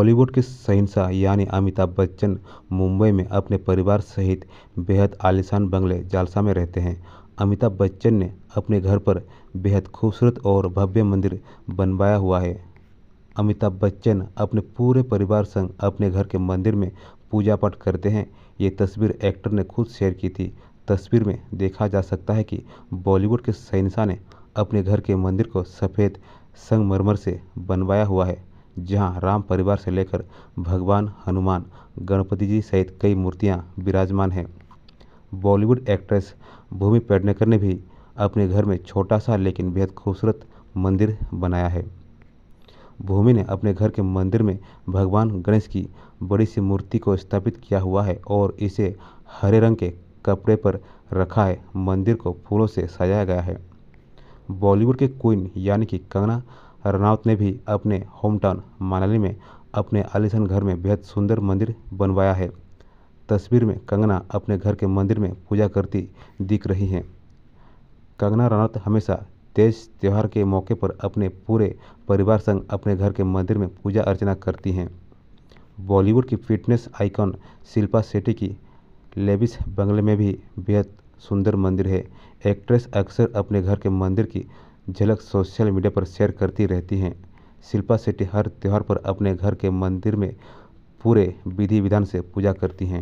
बॉलीवुड के शहनशाह यानी अमिताभ बच्चन मुंबई में अपने परिवार सहित बेहद आलिशान बंगले जालसा में रहते हैं अमिताभ बच्चन ने अपने घर पर बेहद खूबसूरत और भव्य मंदिर बनवाया हुआ है अमिताभ बच्चन अपने पूरे परिवार संग अपने घर के मंदिर में पूजा पाठ करते हैं ये तस्वीर एक्टर ने खुद शेयर की थी तस्वीर में देखा जा सकता है कि बॉलीवुड के शहनशाह ने अपने घर के मंदिर को सफ़ेद संगमरमर से बनवाया हुआ है जहां राम परिवार से लेकर भगवान हनुमान गणपति जी सहित कई मूर्तियां विराजमान हैं बॉलीवुड एक्ट्रेस भूमि पेडनेकर ने भी अपने घर में छोटा सा लेकिन बेहद खूबसूरत मंदिर बनाया है भूमि ने अपने घर के मंदिर में भगवान गणेश की बड़ी सी मूर्ति को स्थापित किया हुआ है और इसे हरे रंग के कपड़े पर रखा है मंदिर को फूलों से सजाया गया है बॉलीवुड के क्वीन यानी कि कंगना रनौत ने भी अपने होमटाउन मनाली में अपने आलिशान घर में बेहद सुंदर मंदिर बनवाया है तस्वीर में कंगना अपने घर के मंदिर में पूजा करती दिख रही हैं कंगना रनौत हमेशा तेज त्यौहार के मौके पर अपने पूरे परिवार संग अपने घर के मंदिर में पूजा अर्चना करती हैं बॉलीवुड की फिटनेस आइकॉन शिल्पा शेट्टी की लेबिस बंगले में भी बेहद सुंदर मंदिर है एक्ट्रेस अक्सर अपने घर के मंदिर की झलक सोशल मीडिया पर शेयर करती रहती हैं शिल्पा शेट्टी हर त्यौहार पर अपने घर के मंदिर में पूरे विधि विधान से पूजा करती हैं